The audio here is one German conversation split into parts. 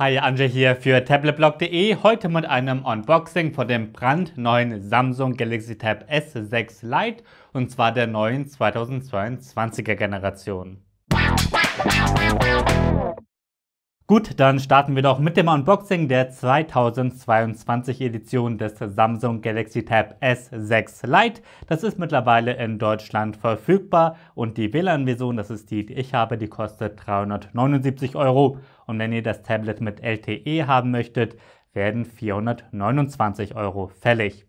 Hi, Andrzej hier für tabletblog.de. Heute mit einem Unboxing von dem brandneuen Samsung Galaxy Tab S6 Lite und zwar der neuen 2022er Generation. Gut, dann starten wir doch mit dem Unboxing der 2022 Edition des Samsung Galaxy Tab S6 Lite. Das ist mittlerweile in Deutschland verfügbar und die WLAN-Version, das ist die, die ich habe, die kostet 379 Euro. Und wenn ihr das Tablet mit LTE haben möchtet, werden 429 Euro fällig.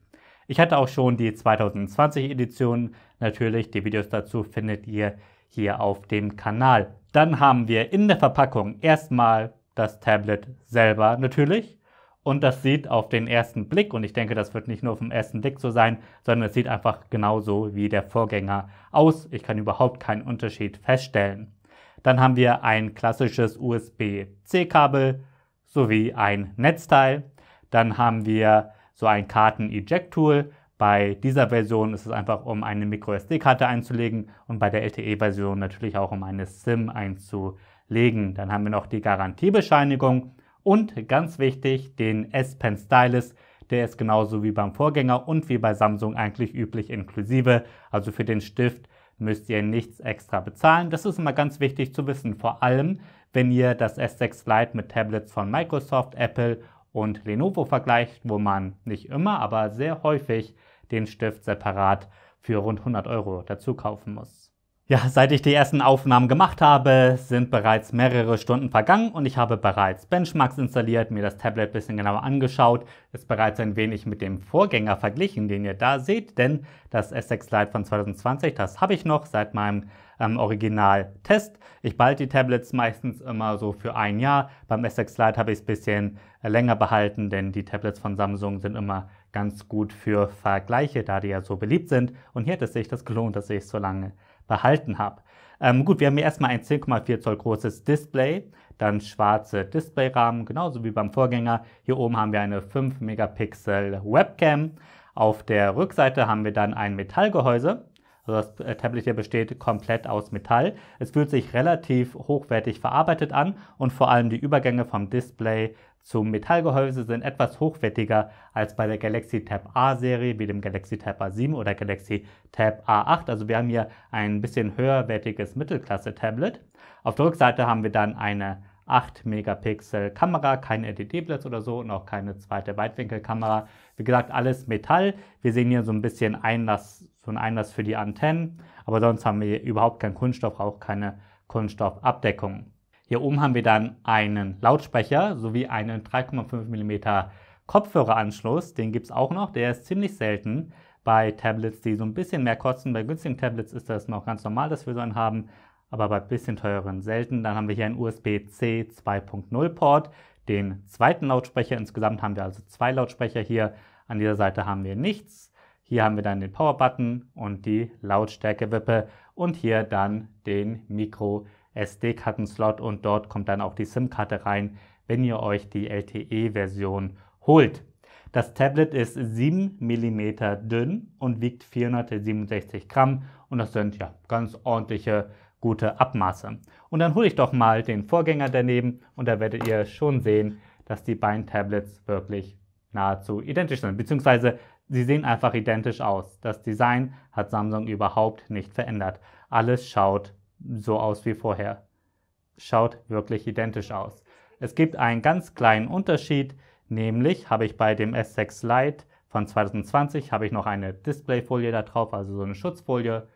Ich hatte auch schon die 2020 Edition. Natürlich, die Videos dazu findet ihr hier auf dem Kanal. Dann haben wir in der Verpackung erstmal das Tablet selber natürlich. Und das sieht auf den ersten Blick, und ich denke, das wird nicht nur auf den ersten Blick so sein, sondern es sieht einfach genauso wie der Vorgänger aus. Ich kann überhaupt keinen Unterschied feststellen. Dann haben wir ein klassisches USB-C-Kabel sowie ein Netzteil. Dann haben wir so ein Karten-Eject-Tool. Bei dieser Version ist es einfach, um eine MicroSD-Karte einzulegen und bei der LTE-Version natürlich auch, um eine SIM einzulegen legen. Dann haben wir noch die Garantiebescheinigung und ganz wichtig den S Pen Stylus. Der ist genauso wie beim Vorgänger und wie bei Samsung eigentlich üblich inklusive. Also für den Stift müsst ihr nichts extra bezahlen. Das ist immer ganz wichtig zu wissen, vor allem wenn ihr das S6 Lite mit Tablets von Microsoft, Apple und Lenovo vergleicht, wo man nicht immer, aber sehr häufig den Stift separat für rund 100 Euro dazu kaufen muss. Ja, seit ich die ersten Aufnahmen gemacht habe, sind bereits mehrere Stunden vergangen und ich habe bereits Benchmarks installiert, mir das Tablet ein bisschen genauer angeschaut, ist bereits ein wenig mit dem Vorgänger verglichen, den ihr da seht, denn das S6 Lite von 2020, das habe ich noch seit meinem ähm, Original-Test. Ich behalte die Tablets meistens immer so für ein Jahr. Beim S6 Lite habe ich es ein bisschen äh, länger behalten, denn die Tablets von Samsung sind immer ganz gut für Vergleiche, da die ja so beliebt sind. Und hier hat es sich das gelohnt, dass ich es so lange behalten habe. Ähm, gut, wir haben hier erstmal ein 10,4 Zoll großes Display, dann schwarze Displayrahmen, genauso wie beim Vorgänger. Hier oben haben wir eine 5 Megapixel Webcam. Auf der Rückseite haben wir dann ein Metallgehäuse, das äh, Tablet hier besteht komplett aus Metall. Es fühlt sich relativ hochwertig verarbeitet an und vor allem die Übergänge vom Display zum Metallgehäuse sind etwas hochwertiger als bei der Galaxy Tab A-Serie wie dem Galaxy Tab A7 oder Galaxy Tab A8. Also wir haben hier ein bisschen höherwertiges Mittelklasse-Tablet. Auf der Rückseite haben wir dann eine 8 Megapixel Kamera, kein LED-Blitz oder so und auch keine zweite Weitwinkelkamera. Wie gesagt, alles Metall. Wir sehen hier so ein bisschen Einlass, so ein Einlass für die Antennen, aber sonst haben wir überhaupt keinen Kunststoff, auch keine Kunststoffabdeckung. Hier oben haben wir dann einen Lautsprecher sowie einen 3,5 mm Kopfhöreranschluss. Den gibt es auch noch, der ist ziemlich selten bei Tablets, die so ein bisschen mehr kosten. Bei günstigen Tablets ist das noch ganz normal, dass wir so einen haben, aber bei ein bisschen teureren selten. Dann haben wir hier einen USB-C 2.0 Port den zweiten Lautsprecher. Insgesamt haben wir also zwei Lautsprecher hier. An dieser Seite haben wir nichts. Hier haben wir dann den Power-Button und die Lautstärke-Wippe und hier dann den Micro-SD-Karten-Slot und dort kommt dann auch die SIM-Karte rein, wenn ihr euch die LTE-Version holt. Das Tablet ist 7 mm dünn und wiegt 467 Gramm und das sind ja ganz ordentliche gute Abmaße. Und dann hole ich doch mal den Vorgänger daneben und da werdet ihr schon sehen, dass die beiden Tablets wirklich nahezu identisch sind, beziehungsweise sie sehen einfach identisch aus. Das Design hat Samsung überhaupt nicht verändert. Alles schaut so aus wie vorher. Schaut wirklich identisch aus. Es gibt einen ganz kleinen Unterschied, nämlich habe ich bei dem S6 Lite von 2020 habe ich noch eine Displayfolie da drauf, also so eine Schutzfolie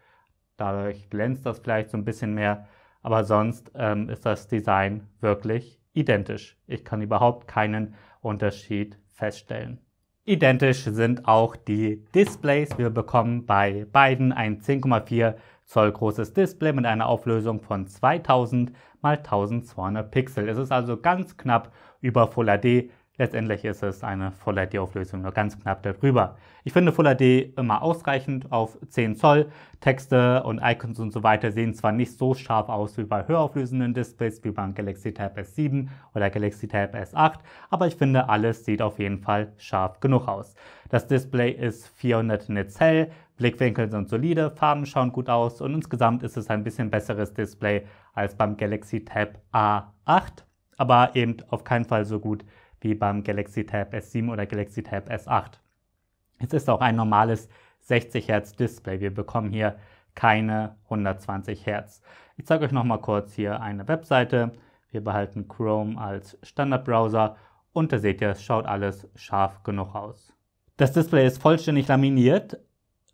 Dadurch glänzt das vielleicht so ein bisschen mehr, aber sonst ähm, ist das Design wirklich identisch. Ich kann überhaupt keinen Unterschied feststellen. Identisch sind auch die Displays. Wir bekommen bei beiden ein 10,4 Zoll großes Display mit einer Auflösung von 2000 x 1200 Pixel. Es ist also ganz knapp über Full HD. Letztendlich ist es eine Full HD-Auflösung nur ganz knapp darüber. Ich finde Full HD immer ausreichend auf 10 Zoll. Texte und Icons und so weiter sehen zwar nicht so scharf aus wie bei höherauflösenden Displays wie beim Galaxy Tab S7 oder Galaxy Tab S8, aber ich finde alles sieht auf jeden Fall scharf genug aus. Das Display ist 400 Nits hell, Blickwinkel sind solide, Farben schauen gut aus und insgesamt ist es ein bisschen besseres Display als beim Galaxy Tab A8, aber eben auf keinen Fall so gut wie wie beim Galaxy Tab S7 oder Galaxy Tab S8. Es ist auch ein normales 60 Hertz Display. Wir bekommen hier keine 120 Hertz. Ich zeige euch nochmal kurz hier eine Webseite. Wir behalten Chrome als Standardbrowser und da seht ihr, es schaut alles scharf genug aus. Das Display ist vollständig laminiert.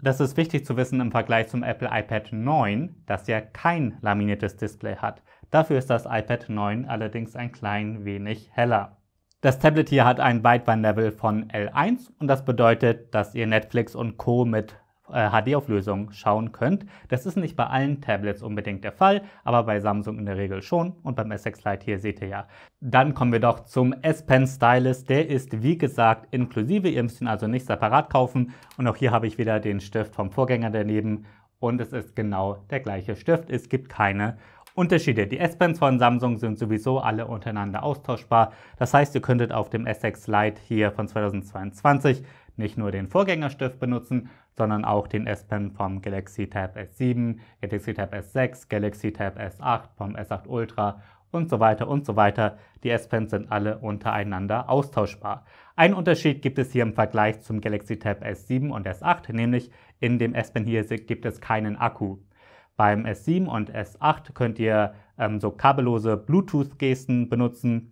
Das ist wichtig zu wissen im Vergleich zum Apple iPad 9, das ja kein laminiertes Display hat. Dafür ist das iPad 9 allerdings ein klein wenig heller. Das Tablet hier hat ein Weitwandlevel von L1 und das bedeutet, dass ihr Netflix und Co. mit äh, HD-Auflösung schauen könnt. Das ist nicht bei allen Tablets unbedingt der Fall, aber bei Samsung in der Regel schon und beim S6 Lite hier seht ihr ja. Dann kommen wir doch zum S Pen Stylus. Der ist wie gesagt inklusive, ihr müsst ihn also nicht separat kaufen und auch hier habe ich wieder den Stift vom Vorgänger daneben und es ist genau der gleiche Stift. Es gibt keine Unterschiede. Die S-Pens von Samsung sind sowieso alle untereinander austauschbar. Das heißt, ihr könntet auf dem SX Lite hier von 2022 nicht nur den Vorgängerstift benutzen, sondern auch den S-Pen vom Galaxy Tab S7, Galaxy Tab S6, Galaxy Tab S8, vom S8 Ultra und so weiter und so weiter. Die S-Pens sind alle untereinander austauschbar. Einen Unterschied gibt es hier im Vergleich zum Galaxy Tab S7 und S8, nämlich in dem S-Pen hier gibt es keinen Akku. Beim S7 und S8 könnt ihr ähm, so kabellose Bluetooth-Gesten benutzen.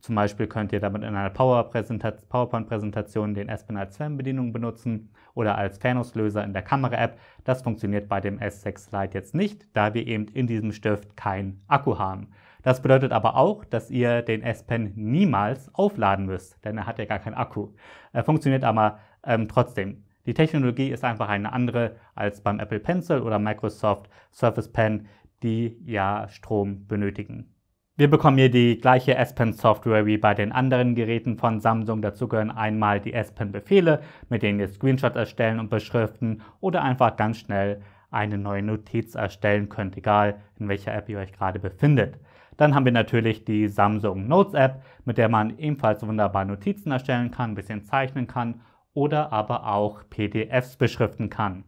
Zum Beispiel könnt ihr damit in einer PowerPoint-Präsentation den S Pen als Fernbedienung benutzen oder als Fanuslöser in der Kamera-App. Das funktioniert bei dem S6 Lite jetzt nicht, da wir eben in diesem Stift keinen Akku haben. Das bedeutet aber auch, dass ihr den S Pen niemals aufladen müsst, denn er hat ja gar keinen Akku. Er funktioniert aber ähm, trotzdem. Die Technologie ist einfach eine andere als beim Apple Pencil oder Microsoft Surface Pen, die ja Strom benötigen. Wir bekommen hier die gleiche S-Pen-Software wie bei den anderen Geräten von Samsung. Dazu gehören einmal die S-Pen-Befehle, mit denen ihr Screenshots erstellen und beschriften oder einfach ganz schnell eine neue Notiz erstellen könnt, egal in welcher App ihr euch gerade befindet. Dann haben wir natürlich die Samsung Notes App, mit der man ebenfalls wunderbar Notizen erstellen kann, ein bisschen zeichnen kann oder aber auch PDFs beschriften kann.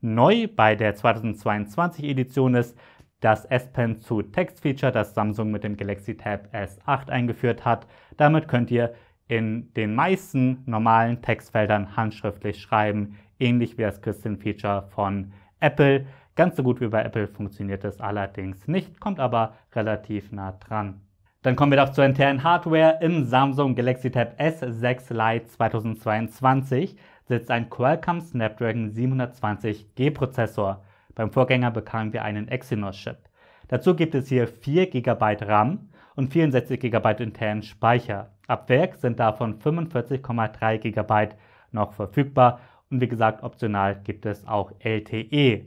Neu bei der 2022 Edition ist das S Pen zu Text Feature, das Samsung mit dem Galaxy Tab S8 eingeführt hat. Damit könnt ihr in den meisten normalen Textfeldern handschriftlich schreiben, ähnlich wie das Christian Feature von Apple. Ganz so gut wie bei Apple funktioniert es allerdings nicht, kommt aber relativ nah dran. Dann kommen wir doch zur internen Hardware. Im Samsung Galaxy Tab S6 Lite 2022 sitzt ein Qualcomm Snapdragon 720G Prozessor. Beim Vorgänger bekamen wir einen Exynos-Chip. Dazu gibt es hier 4 GB RAM und 64 GB internen Speicher. Ab Werk sind davon 45,3 GB noch verfügbar und wie gesagt, optional gibt es auch LTE.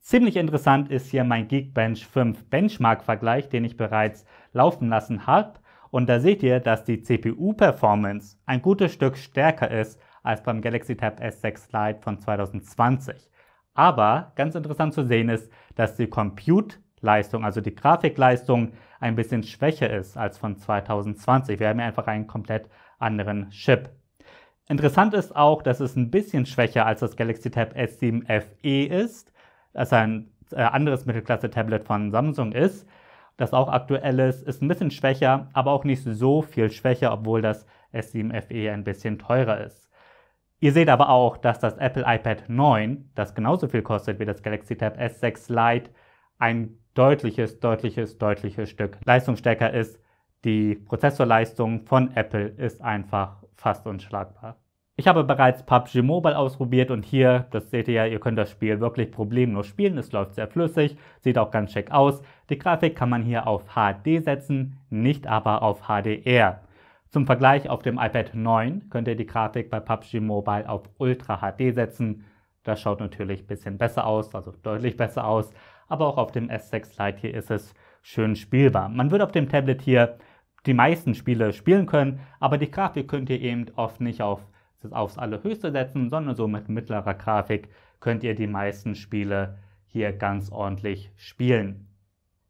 Ziemlich interessant ist hier mein Geekbench 5 Benchmark-Vergleich, den ich bereits laufen lassen habe. Und da seht ihr, dass die CPU-Performance ein gutes Stück stärker ist als beim Galaxy Tab S6 Lite von 2020. Aber ganz interessant zu sehen ist, dass die Compute-Leistung, also die Grafikleistung, ein bisschen schwächer ist als von 2020. Wir haben hier einfach einen komplett anderen Chip. Interessant ist auch, dass es ein bisschen schwächer als das Galaxy Tab S7 FE ist, das ein äh, anderes Mittelklasse-Tablet von Samsung ist das auch aktuell ist, ist ein bisschen schwächer, aber auch nicht so viel schwächer, obwohl das S7 FE ein bisschen teurer ist. Ihr seht aber auch, dass das Apple iPad 9, das genauso viel kostet wie das Galaxy Tab S6 Lite, ein deutliches, deutliches, deutliches Stück leistungsstärker ist. Die Prozessorleistung von Apple ist einfach fast unschlagbar. Ich habe bereits PUBG Mobile ausprobiert und hier, das seht ihr ja, ihr könnt das Spiel wirklich problemlos spielen. Es läuft sehr flüssig, sieht auch ganz schick aus. Die Grafik kann man hier auf HD setzen, nicht aber auf HDR. Zum Vergleich auf dem iPad 9 könnt ihr die Grafik bei PUBG Mobile auf Ultra HD setzen. Das schaut natürlich ein bisschen besser aus, also deutlich besser aus. Aber auch auf dem S6 Lite hier ist es schön spielbar. Man wird auf dem Tablet hier die meisten Spiele spielen können, aber die Grafik könnt ihr eben oft nicht auf das aufs Allerhöchste setzen, sondern so mit mittlerer Grafik könnt ihr die meisten Spiele hier ganz ordentlich spielen.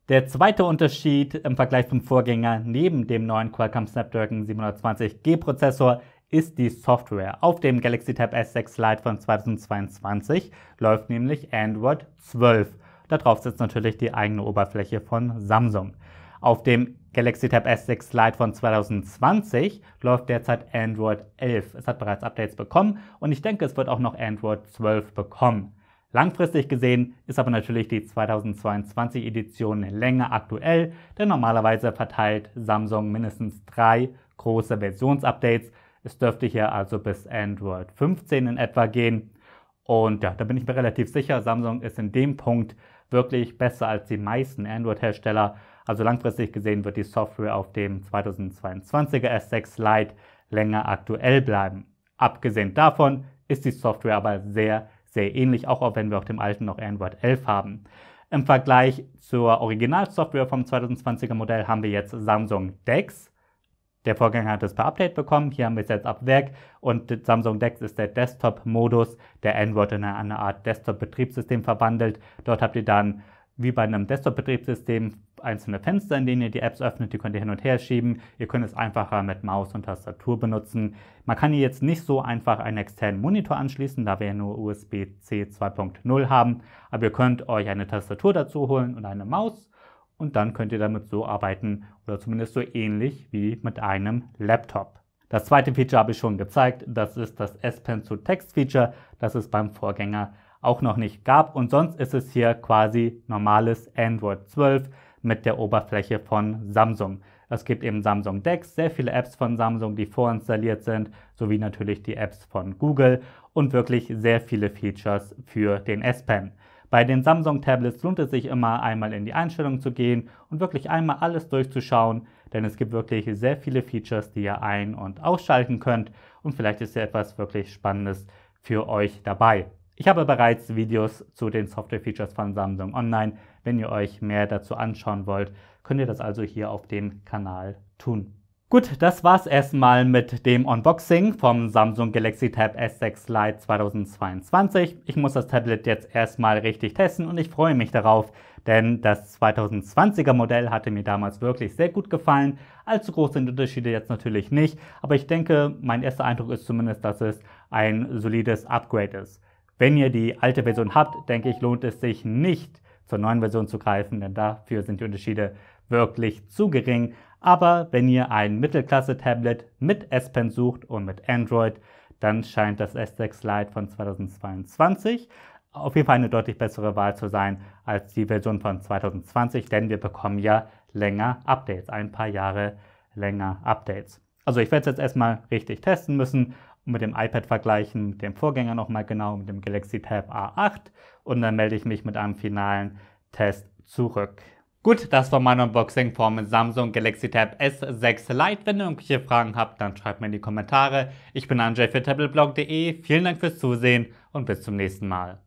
Der zweite Unterschied im Vergleich zum Vorgänger neben dem neuen Qualcomm Snapdragon 720G Prozessor ist die Software. Auf dem Galaxy Tab S6 Lite von 2022 läuft nämlich Android 12. Darauf sitzt natürlich die eigene Oberfläche von Samsung. Auf dem Galaxy Tab S6 Lite von 2020 läuft derzeit Android 11. Es hat bereits Updates bekommen und ich denke, es wird auch noch Android 12 bekommen. Langfristig gesehen ist aber natürlich die 2022 Edition länger aktuell, denn normalerweise verteilt Samsung mindestens drei große Versionsupdates. Es dürfte hier also bis Android 15 in etwa gehen. Und ja, da bin ich mir relativ sicher, Samsung ist in dem Punkt wirklich besser als die meisten Android-Hersteller also langfristig gesehen wird die Software auf dem 2022er S6 Lite länger aktuell bleiben. Abgesehen davon ist die Software aber sehr, sehr ähnlich, auch wenn wir auf dem alten noch Android 11 haben. Im Vergleich zur Originalsoftware vom 2020er Modell haben wir jetzt Samsung DeX. Der Vorgänger hat es per Update bekommen, hier haben wir es jetzt ab Werk und Samsung DeX ist der Desktop-Modus, der Android in eine Art Desktop-Betriebssystem verwandelt. Dort habt ihr dann wie bei einem Desktop-Betriebssystem einzelne Fenster, in denen ihr die Apps öffnet. Die könnt ihr hin und her schieben. Ihr könnt es einfacher mit Maus und Tastatur benutzen. Man kann hier jetzt nicht so einfach einen externen Monitor anschließen, da wir ja nur USB-C 2.0 haben. Aber ihr könnt euch eine Tastatur dazu holen und eine Maus. Und dann könnt ihr damit so arbeiten oder zumindest so ähnlich wie mit einem Laptop. Das zweite Feature habe ich schon gezeigt. Das ist das S-Pen zu Text-Feature. Das es beim Vorgänger auch noch nicht gab. Und sonst ist es hier quasi normales Android 12 mit der Oberfläche von Samsung. Es gibt eben Samsung Dex, sehr viele Apps von Samsung, die vorinstalliert sind, sowie natürlich die Apps von Google und wirklich sehr viele Features für den S Pen. Bei den Samsung Tablets lohnt es sich immer einmal in die Einstellungen zu gehen und wirklich einmal alles durchzuschauen, denn es gibt wirklich sehr viele Features, die ihr ein- und ausschalten könnt und vielleicht ist ja etwas wirklich Spannendes für euch dabei. Ich habe bereits Videos zu den Software-Features von Samsung Online wenn ihr euch mehr dazu anschauen wollt, könnt ihr das also hier auf dem Kanal tun. Gut, das war's erstmal mit dem Unboxing vom Samsung Galaxy Tab S6 Lite 2022. Ich muss das Tablet jetzt erstmal richtig testen und ich freue mich darauf, denn das 2020er Modell hatte mir damals wirklich sehr gut gefallen. Allzu groß sind Unterschiede jetzt natürlich nicht, aber ich denke, mein erster Eindruck ist zumindest, dass es ein solides Upgrade ist. Wenn ihr die alte Version habt, denke ich, lohnt es sich nicht, zur neuen Version zu greifen, denn dafür sind die Unterschiede wirklich zu gering. Aber wenn ihr ein Mittelklasse-Tablet mit S-Pen sucht und mit Android, dann scheint das S6 Lite von 2022 auf jeden Fall eine deutlich bessere Wahl zu sein als die Version von 2020, denn wir bekommen ja länger Updates, ein paar Jahre länger Updates. Also ich werde es jetzt erstmal richtig testen müssen, und mit dem iPad vergleichen, mit dem Vorgänger nochmal genau, mit dem Galaxy Tab A8 und dann melde ich mich mit einem finalen Test zurück. Gut, das war mein Unboxing vom Samsung Galaxy Tab S6 Lite. Wenn ihr irgendwelche Fragen habt, dann schreibt mir in die Kommentare. Ich bin Anjay für tableblog.de. Vielen Dank fürs Zusehen und bis zum nächsten Mal.